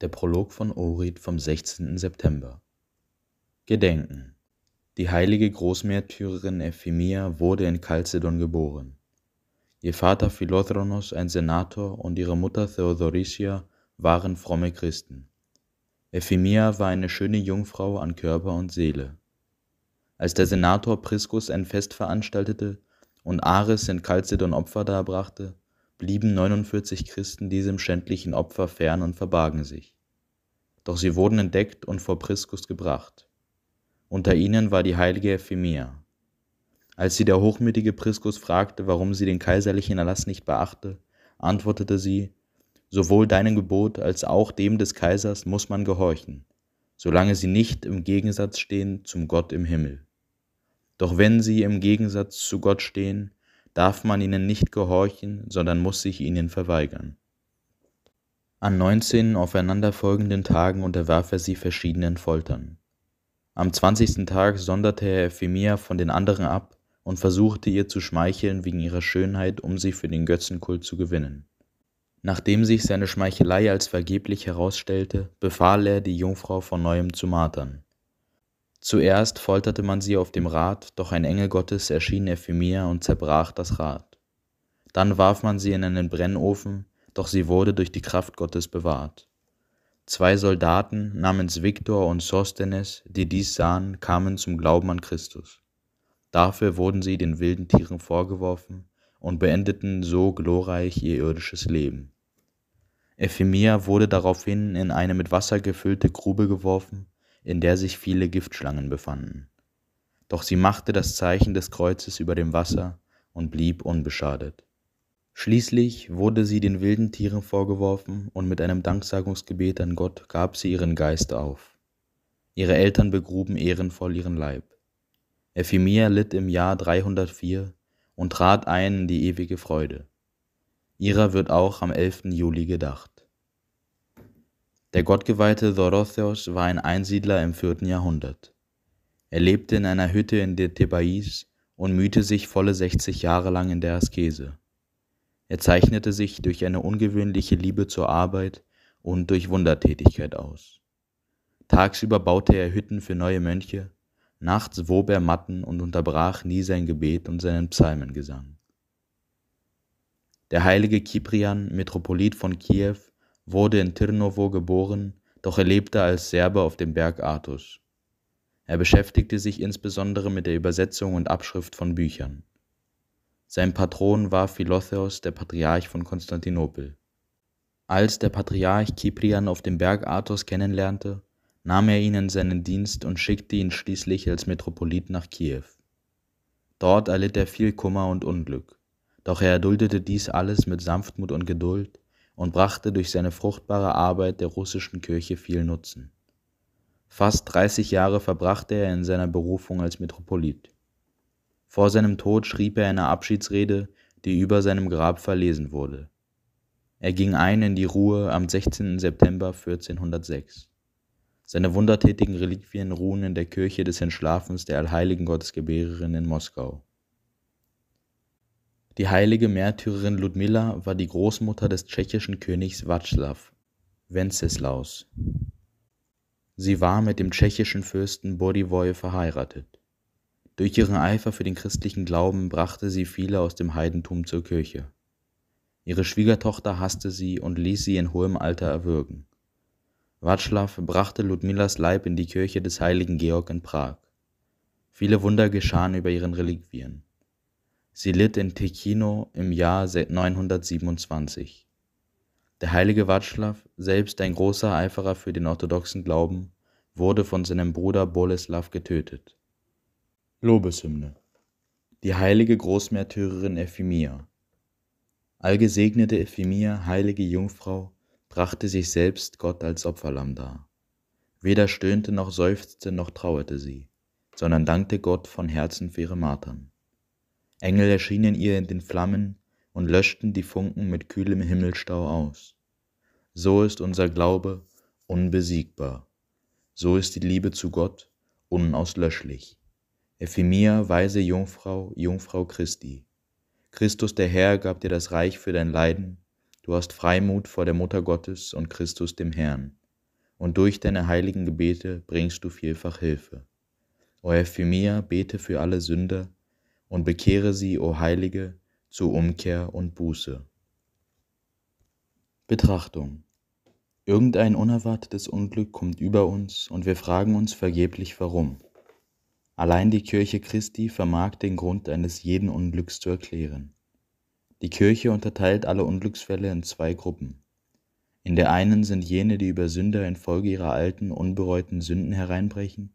Der Prolog von Ohrid vom 16. September. Gedenken. Die heilige Großmärtyrerin Ephemia wurde in Chalcedon geboren. Ihr Vater Philothronos, ein Senator, und ihre Mutter Theodoricia waren fromme Christen. Ephemia war eine schöne Jungfrau an Körper und Seele. Als der Senator Priscus ein Fest veranstaltete und Ares in Chalcedon Opfer darbrachte, blieben 49 Christen diesem schändlichen Opfer fern und verbargen sich. Doch sie wurden entdeckt und vor Priskus gebracht. Unter ihnen war die heilige Ephemia. Als sie der hochmütige Priskus fragte, warum sie den kaiserlichen Erlass nicht beachte, antwortete sie, sowohl deinem Gebot als auch dem des Kaisers muss man gehorchen, solange sie nicht im Gegensatz stehen zum Gott im Himmel. Doch wenn sie im Gegensatz zu Gott stehen, darf man ihnen nicht gehorchen, sondern muss sich ihnen verweigern. An neunzehn aufeinanderfolgenden Tagen unterwarf er sie verschiedenen Foltern. Am zwanzigsten Tag sonderte er Ephemia von den anderen ab und versuchte ihr zu schmeicheln wegen ihrer Schönheit, um sie für den Götzenkult zu gewinnen. Nachdem sich seine Schmeichelei als vergeblich herausstellte, befahl er, die Jungfrau von neuem zu martern. Zuerst folterte man sie auf dem Rad, doch ein Engel Gottes erschien Ephemia und zerbrach das Rad. Dann warf man sie in einen Brennofen, doch sie wurde durch die Kraft Gottes bewahrt. Zwei Soldaten namens Viktor und Sosthenes, die dies sahen, kamen zum Glauben an Christus. Dafür wurden sie den wilden Tieren vorgeworfen und beendeten so glorreich ihr irdisches Leben. Ephemia wurde daraufhin in eine mit Wasser gefüllte Grube geworfen in der sich viele Giftschlangen befanden. Doch sie machte das Zeichen des Kreuzes über dem Wasser und blieb unbeschadet. Schließlich wurde sie den wilden Tieren vorgeworfen und mit einem Danksagungsgebet an Gott gab sie ihren Geist auf. Ihre Eltern begruben ehrenvoll ihren Leib. Ephemia litt im Jahr 304 und trat ein in die ewige Freude. Ihrer wird auch am 11. Juli gedacht. Der gottgeweihte Dorotheos war ein Einsiedler im vierten Jahrhundert. Er lebte in einer Hütte in der Thebais und mühte sich volle 60 Jahre lang in der Askese. Er zeichnete sich durch eine ungewöhnliche Liebe zur Arbeit und durch Wundertätigkeit aus. Tagsüber baute er Hütten für neue Mönche, nachts wob er Matten und unterbrach nie sein Gebet und seinen Psalmengesang. Der heilige Kiprian, Metropolit von Kiew, wurde in Tirnowo geboren, doch er lebte als Serbe auf dem Berg Athos. Er beschäftigte sich insbesondere mit der Übersetzung und Abschrift von Büchern. Sein Patron war Philotheos, der Patriarch von Konstantinopel. Als der Patriarch Kyprian auf dem Berg Athos kennenlernte, nahm er ihn in seinen Dienst und schickte ihn schließlich als Metropolit nach Kiew. Dort erlitt er viel Kummer und Unglück, doch er erduldete dies alles mit Sanftmut und Geduld und brachte durch seine fruchtbare Arbeit der russischen Kirche viel Nutzen. Fast 30 Jahre verbrachte er in seiner Berufung als Metropolit. Vor seinem Tod schrieb er eine Abschiedsrede, die über seinem Grab verlesen wurde. Er ging ein in die Ruhe am 16. September 1406. Seine wundertätigen Reliquien ruhen in der Kirche des Entschlafens der Allheiligen Gottesgebärerin in Moskau. Die heilige Märtyrerin Ludmilla war die Großmutter des tschechischen Königs Václav Wenceslaus. Sie war mit dem tschechischen Fürsten Bodywoje verheiratet. Durch ihren Eifer für den christlichen Glauben brachte sie viele aus dem Heidentum zur Kirche. Ihre Schwiegertochter hasste sie und ließ sie in hohem Alter erwürgen. Václav brachte Ludmillas Leib in die Kirche des heiligen Georg in Prag. Viele Wunder geschahen über ihren Reliquien. Sie litt in Tekino im Jahr 927. Der heilige Václav, selbst ein großer Eiferer für den orthodoxen Glauben, wurde von seinem Bruder Boleslaw getötet. Lobeshymne Die heilige Großmärtyrerin Euphemia Allgesegnete Euphemia, heilige Jungfrau, brachte sich selbst Gott als Opferlamm dar. Weder stöhnte noch seufzte noch trauerte sie, sondern dankte Gott von Herzen für ihre Martern. Engel erschienen ihr in den Flammen und löschten die Funken mit kühlem Himmelstau aus. So ist unser Glaube unbesiegbar. So ist die Liebe zu Gott unauslöschlich. Ephemia, weise Jungfrau, Jungfrau Christi. Christus der Herr gab dir das Reich für dein Leiden. Du hast Freimut vor der Mutter Gottes und Christus dem Herrn. Und durch deine heiligen Gebete bringst du vielfach Hilfe. O Ephemia, bete für alle Sünder, und bekehre sie, o Heilige, zu Umkehr und Buße. Betrachtung. Irgendein unerwartetes Unglück kommt über uns und wir fragen uns vergeblich warum. Allein die Kirche Christi vermag den Grund eines jeden Unglücks zu erklären. Die Kirche unterteilt alle Unglücksfälle in zwei Gruppen. In der einen sind jene, die über Sünder infolge ihrer alten, unbereuten Sünden hereinbrechen,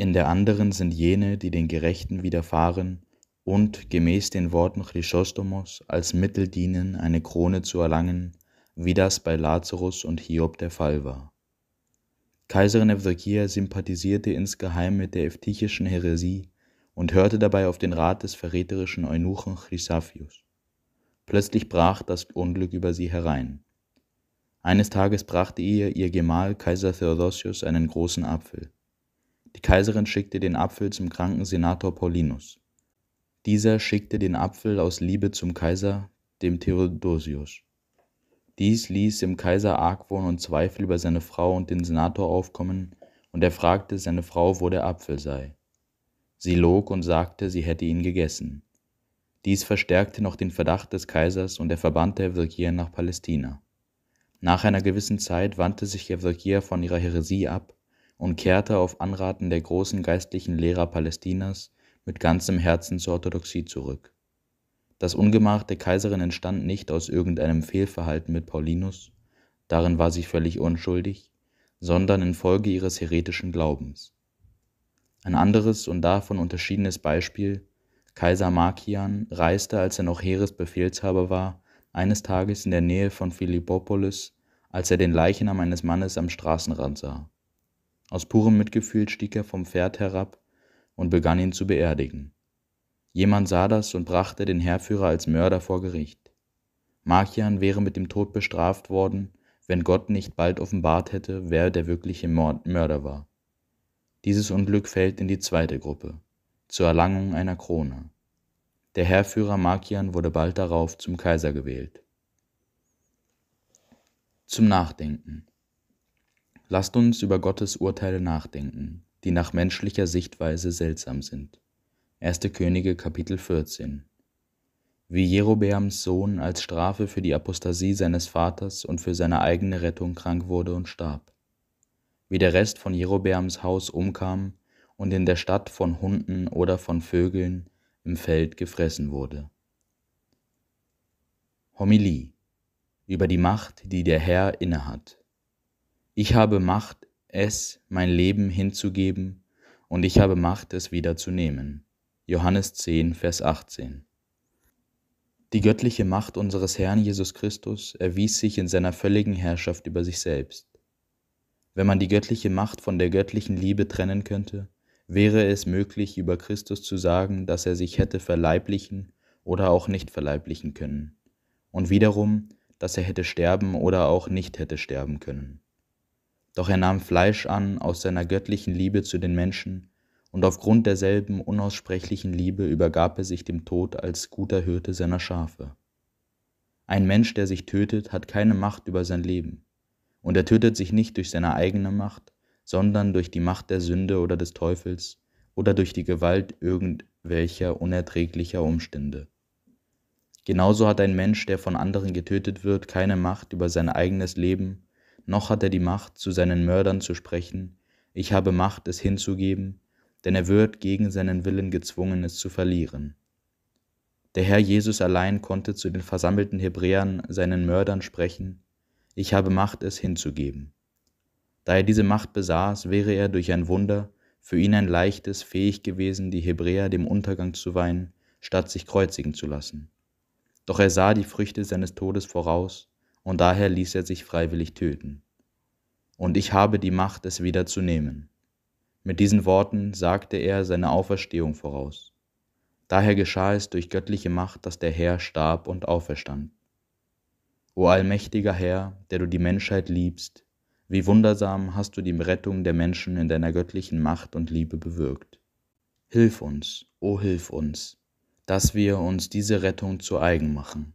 in der anderen sind jene, die den Gerechten widerfahren und, gemäß den Worten Chrysostomos, als Mittel dienen, eine Krone zu erlangen, wie das bei Lazarus und Hiob der Fall war. Kaiserin Evdokia sympathisierte insgeheim mit der eftichischen Häresie und hörte dabei auf den Rat des verräterischen Eunuchen Chrysaphius. Plötzlich brach das Unglück über sie herein. Eines Tages brachte ihr ihr Gemahl Kaiser Theodosius einen großen Apfel. Die Kaiserin schickte den Apfel zum kranken Senator Paulinus. Dieser schickte den Apfel aus Liebe zum Kaiser, dem Theodosius. Dies ließ im Kaiser Argwohn und Zweifel über seine Frau und den Senator aufkommen, und er fragte seine Frau, wo der Apfel sei. Sie log und sagte, sie hätte ihn gegessen. Dies verstärkte noch den Verdacht des Kaisers und er verbannte Evdokia nach Palästina. Nach einer gewissen Zeit wandte sich Evdokia von ihrer Häresie ab und kehrte auf Anraten der großen geistlichen Lehrer Palästinas mit ganzem Herzen zur Orthodoxie zurück. Das Ungemach der Kaiserin entstand nicht aus irgendeinem Fehlverhalten mit Paulinus, darin war sie völlig unschuldig, sondern infolge ihres heretischen Glaubens. Ein anderes und davon unterschiedenes Beispiel Kaiser Markian reiste, als er noch Heeresbefehlshaber war, eines Tages in der Nähe von Philippopolis, als er den Leichnam eines Mannes am Straßenrand sah. Aus purem Mitgefühl stieg er vom Pferd herab und begann ihn zu beerdigen. Jemand sah das und brachte den Herrführer als Mörder vor Gericht. Markian wäre mit dem Tod bestraft worden, wenn Gott nicht bald offenbart hätte, wer der wirkliche Mörder war. Dieses Unglück fällt in die zweite Gruppe, zur Erlangung einer Krone. Der Herrführer Markian wurde bald darauf zum Kaiser gewählt. Zum Nachdenken. Lasst uns über Gottes Urteile nachdenken, die nach menschlicher Sichtweise seltsam sind. 1. Könige Kapitel 14 Wie Jerobeams Sohn als Strafe für die Apostasie seines Vaters und für seine eigene Rettung krank wurde und starb. Wie der Rest von Jerobeams Haus umkam und in der Stadt von Hunden oder von Vögeln im Feld gefressen wurde. Homilie über die Macht, die der Herr innehat. Ich habe Macht, es, mein Leben hinzugeben, und ich habe Macht, es wieder zu nehmen. Johannes 10, Vers 18. Die göttliche Macht unseres Herrn Jesus Christus erwies sich in seiner völligen Herrschaft über sich selbst. Wenn man die göttliche Macht von der göttlichen Liebe trennen könnte, wäre es möglich, über Christus zu sagen, dass er sich hätte verleiblichen oder auch nicht verleiblichen können, und wiederum, dass er hätte sterben oder auch nicht hätte sterben können. Doch er nahm Fleisch an aus seiner göttlichen Liebe zu den Menschen, und aufgrund derselben unaussprechlichen Liebe übergab er sich dem Tod als guter Hirte seiner Schafe. Ein Mensch, der sich tötet, hat keine Macht über sein Leben, und er tötet sich nicht durch seine eigene Macht, sondern durch die Macht der Sünde oder des Teufels oder durch die Gewalt irgendwelcher unerträglicher Umstände. Genauso hat ein Mensch, der von anderen getötet wird, keine Macht über sein eigenes Leben, noch hat er die Macht, zu seinen Mördern zu sprechen, ich habe Macht, es hinzugeben, denn er wird gegen seinen Willen gezwungen, es zu verlieren. Der Herr Jesus allein konnte zu den versammelten Hebräern, seinen Mördern sprechen, ich habe Macht, es hinzugeben. Da er diese Macht besaß, wäre er durch ein Wunder, für ihn ein leichtes, fähig gewesen, die Hebräer dem Untergang zu weinen, statt sich kreuzigen zu lassen. Doch er sah die Früchte seines Todes voraus, und daher ließ er sich freiwillig töten. Und ich habe die Macht, es wieder zu nehmen. Mit diesen Worten sagte er seine Auferstehung voraus. Daher geschah es durch göttliche Macht, dass der Herr starb und auferstand. O allmächtiger Herr, der du die Menschheit liebst, wie wundersam hast du die Rettung der Menschen in deiner göttlichen Macht und Liebe bewirkt. Hilf uns, o hilf uns, dass wir uns diese Rettung zu eigen machen.